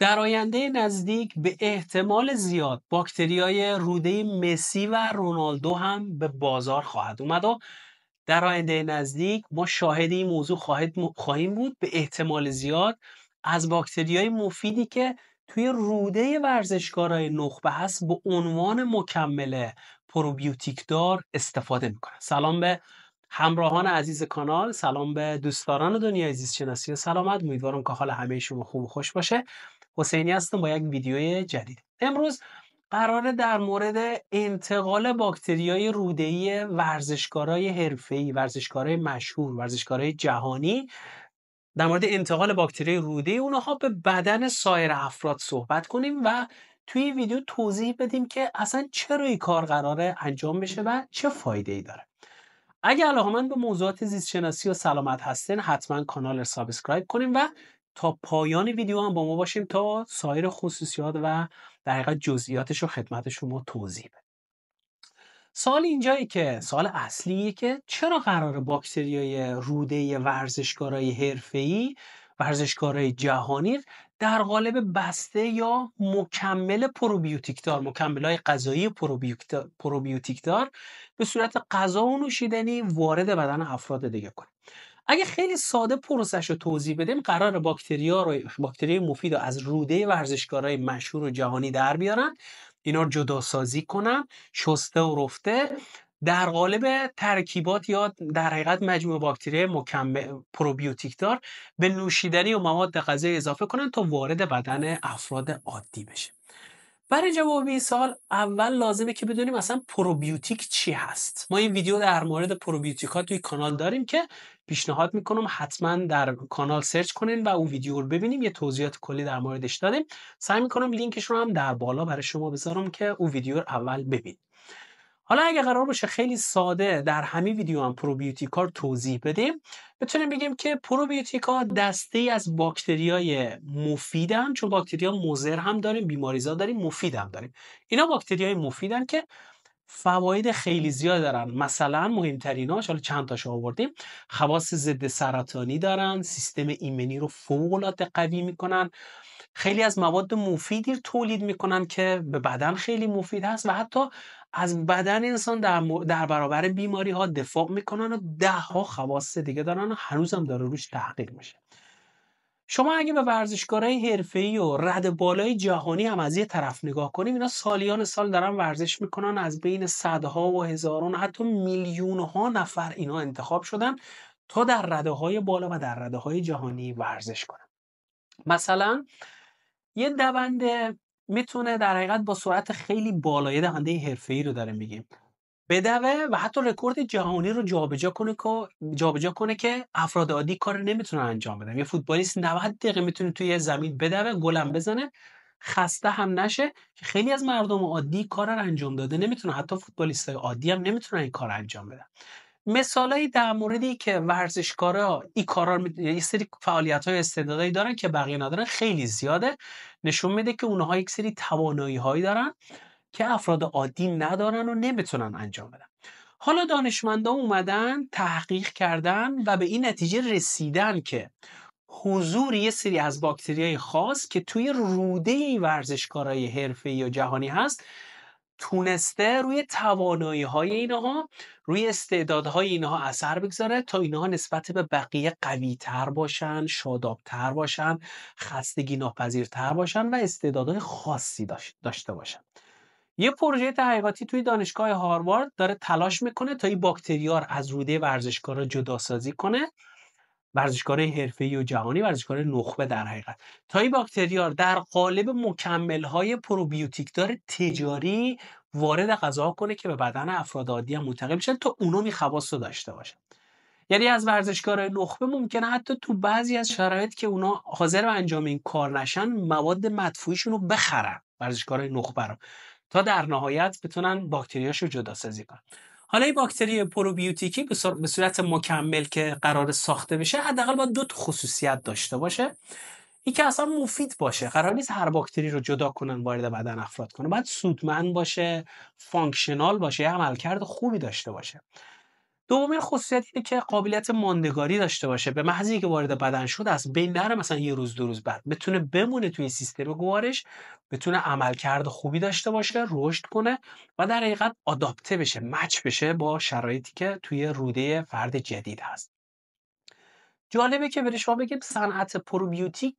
در آینده نزدیک به احتمال زیاد های روده مسی و رونالدو هم به بازار خواهد اومد و در آینده نزدیک ما شاهد این موضوع خواهیم بود به احتمال زیاد از های مفیدی که توی روده ورزشکارای نخبه هست به عنوان مکمل پروبیوتیک دار استفاده میکنه سلام به همراهان عزیز کانال سلام به دوستداران دنیای زیست شناسی سلامت امیدوارم که حال همه شما خوب و خوش باشه حسینی هستم با یک ویدیو جدید امروز قراره در مورد انتقال باکتریای روده‌ای ورزشکارای حرفه‌ای ورزشکارای مشهور ورزشکارای جهانی در مورد انتقال باکتری روده اونها به بدن سایر افراد صحبت کنیم و توی ویدیو توضیح بدیم که اصلا چرا این کار قراره انجام بشه و چه فایده ای داره اگه من به موضوعات زیست شناسی و سلامت هستین حتما کانال رو سابسکرایب کنیم و تا پایان ویدیو هم با ما باشیم تا سایر خصوصیات و در حقیقت جزئیاتش رو خدمت شما توضیح بدیم سال اینجایی که سال اصلیه که چرا قرار باکتریای روده ورزشکارای حرفه‌ای ورزشکارای جهانی در قالب بسته یا مکمل پروبیوتیک دار مکمل های غذایی پروبیوتیک دار به صورت غذا و نوشیدنی وارد بدن افراد دیگه کنه اگه خیلی ساده پروسش رو توضیح بدیم قرار ها رو باکتری مفید رو از روده ورزشکارای مشهور و جهانی در بیارن اینا رو جدا سازی کنن شسته و رفته در قالب ترکیبات یا در حقیقت مجموع باکتری مکمل پروبیوتیک دار به نوشیدنی و مواد غذایی اضافه کنن تا وارد بدن افراد عادی بشه برای جواب این سال اول لازمه که بدونیم اصلا پروبیوتیک چی هست ما این ویدیو در مورد پروبیوتیک ها توی کانال داریم که پیشنهاد میکنم حتما در کانال سرچ کنین و اون ویدیو رو ببینیم یه توضیحات کلی در موردش داریم سعی میکنم لینکش رو هم در بالا برای شما بذارم که اون ویدیو رو اول ببینید حالا اگه قرار باشه خیلی ساده در همین ویدیو هم پروبیوتیکا رو توضیح بدیم بتونیم بگیم که پروبیوتیکا دسته ای از مفید مفیدن چون ها مزر هم داریم بیماریزا داریم مفید هم داریم اینا مفید مفیدن که فواید خیلی زیاد دارن مثلا هاش حالا چند تاشو آوردیم خواص ضد سرطانی دارن سیستم ایمنی رو فوق قوی میکنن خیلی از مواد مفیدی تولید میکنن که به بدن خیلی مفید هست و حتی از بدن انسان در, در برابر بیماری ها دفاع میکنن و ده ها خواص دیگه دارن و هنوزم داره روش تحقیق میشه شما اگه به ورزشکارای ای و رد بالای جهانی هم از یه طرف نگاه کنیم اینا سالیان سال دارن ورزش میکنن از بین صدها و هزاران حتی میلیون ها نفر اینا انتخاب شدن تا در رده های بالا و در رده های جهانی ورزش کنن مثلا یه دونده میتونه در حقیقت با سرعت خیلی بالایی دهنده ای رو داره میگیم بدوه و حتی رکورد جهانی رو جابجا کنه که جابجا کنه که افراد عادی کار نمیتونن انجام بدن یه فوتبالیست 90 دقیقه میتونه توی زمین بدوه گلم بزنه خسته هم نشه که خیلی از مردم عادی کار رو انجام داده نمیتونه حتی فوتبالیست عادی هم نمیتونن این کار انجام بدن مثالایی در موردی که ورزشکارا این کارا یه سری فعالیت های دارن که بقیه ندارن خیلی زیاده نشون میده که اونها یک سری توانایی هایی دارن که افراد عادی ندارن و نمیتونن انجام بدن حالا دانشمندان اومدن تحقیق کردن و به این نتیجه رسیدن که حضور یه سری از باکتریای خاص که توی روده ورزشکارای حرفه‌ای یا جهانی هست تونسته روی توانایی های اینها روی استعدادهای اینها اثر بگذاره تا اینها نسبت به بقیه قوی تر باشن تر باشن خستگی ناپذیرتر باشن و استعدادهای خاصی داشته باشن یه پروژه تحقیقاتی توی دانشگاه هاروارد داره تلاش میکنه تا این باکتریار از روده ورزشکارا جدا سازی کنه ورزشکارای حرفه‌ای و جهانی ورزشکار نخبه در حقیقت تا این باکتریار در قالب مکمل‌های دار تجاری وارد غذا کنه که به بدن افراد عادی هم منتقل بشن تا اونو می رو داشته باشن یعنی از ورزشکار نخبه ممکنه حتی تو بعضی از شرایط که اونا حاضر به انجام این کار نشن مواد مدفوعیشون رو بخرن ورزشکارای نخبه رو تا در نهایت بتونن باکتریاشو جدا سازی کنن حالا این باکتری پروبیوتیکی به صورت مکمل که قرار ساخته بشه حداقل باید دو خصوصیت داشته باشه این که اصلا مفید باشه قرار نیست هر باکتری رو جدا کنن وارد بدن افراد کنه باید سودمند باشه فانکشنال باشه یه عملکرد خوبی داشته باشه دومین خصوصیت اینه که قابلیت ماندگاری داشته باشه به محض که وارد بدن شد از بین نره مثلا یه روز دو روز بعد بتونه بمونه توی سیستم گوارش بتونه عملکرد خوبی داشته باشه رشد کنه و در حقیقت آداپته بشه مچ بشه با شرایطی که توی روده فرد جدید هست جالبه که برش شما بگیم صنعت پروبیوتیک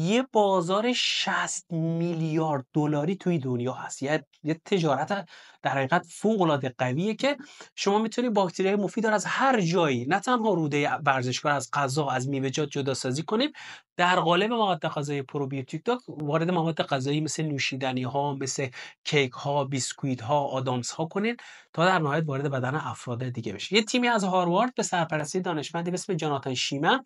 یه بازار 60 میلیارد دلاری توی دنیا هست یه تجارت در حقیقت فوق العاده قویه که شما میتونید باکتری مفید رو از هر جایی نه تنها روده ورزشکار از غذا از میوه‌جات جدا سازی کنیم در قالب مواد غذایی پروبیوتیک وارد مواد غذایی مثل نوشیدنی ها مثل کیک ها بیسکویت ها آدامس ها کنین تا در نهایت وارد بدن افراد دیگه بشه یه تیمی از هاروارد به سرپرستی دانشمندی به اسم جاناتان شیمن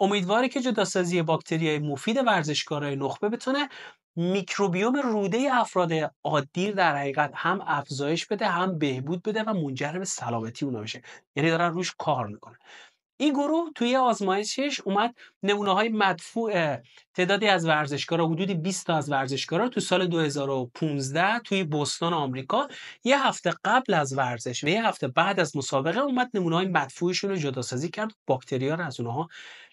امیدواره که جداسازی باکتریای مفید ورزشکارای نخبه بتونه میکروبیوم روده افراد عادی در حقیقت هم افزایش بده هم بهبود بده و منجر به سلامتی اونا بشه یعنی دارن روش کار میکنن این گروه توی آزمایشش اومد نمونه های مدفوع تعدادی از ورزشکارا حدود 20 تا از ورزشکارا تو سال 2015 توی بوستون آمریکا یه هفته قبل از ورزش و یه هفته بعد از مسابقه اومد نمونه های مدفوعشون رو جداسازی کرد باکتریا رو از اونها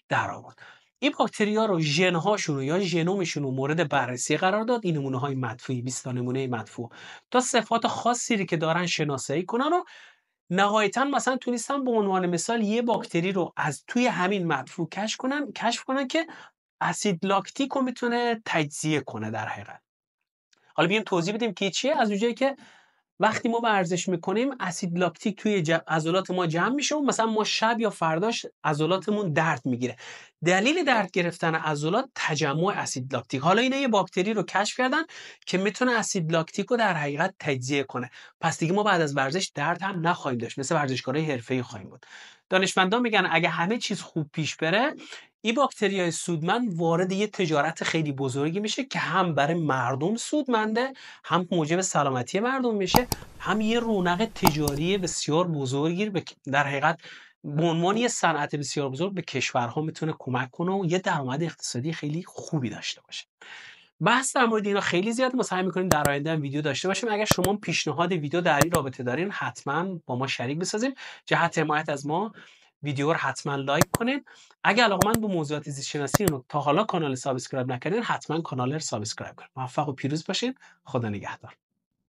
در آورد این باکتریا رو ژن هاشون یا ژنومشون رو مورد بررسی قرار داد این نمونه های مدفوعی 20 تا نمونه مدفوع تا صفات خاصی که دارن شناسایی کنن و نهایتا مثلا تونستم به عنوان مثال یه باکتری رو از توی همین مدفوع کشف کنن کشف کنم که اسید لاکتیک رو میتونه تجزیه کنه در حقیقت حالا بیایم توضیح بدیم که چیه از اونجایی که وقتی ما ورزش میکنیم اسید لاکتیک توی عضلات ما جمع میشه و مثلا ما شب یا فرداش عضلاتمون درد میگیره دلیل درد گرفتن عضلات تجمع اسید لاکتیک حالا اینا یه باکتری رو کشف کردن که میتونه اسید لاکتیک رو در حقیقت تجزیه کنه پس دیگه ما بعد از ورزش درد هم نخواهیم داشت مثل ورزشکارای حرفه‌ای خواهیم بود دانشمندان میگن اگه همه چیز خوب پیش بره این باکتریای سودمند وارد یه تجارت خیلی بزرگی میشه که هم برای مردم سودمنده هم موجب سلامتی مردم میشه هم یه رونق تجاری بسیار بزرگی در حقیقت به عنوان یه صنعت بسیار بزرگ به کشورها میتونه کمک کنه و یه درآمد اقتصادی خیلی خوبی داشته باشه بحث در مورد اینا خیلی زیاد ما سعی میکنیم در آینده هم ویدیو داشته باشیم اگر شما پیشنهاد ویدیو در این رابطه دارین حتما با ما شریک بسازیم جهت حمایت از ما ویدیو رو حتما لایک کنین اگه من به موضوعات زیست شناسی رو تا حالا کانال سابسکرایب نکردین حتما کانال رو سابسکرایب کنین موفق و پیروز باشین خدا نگهدار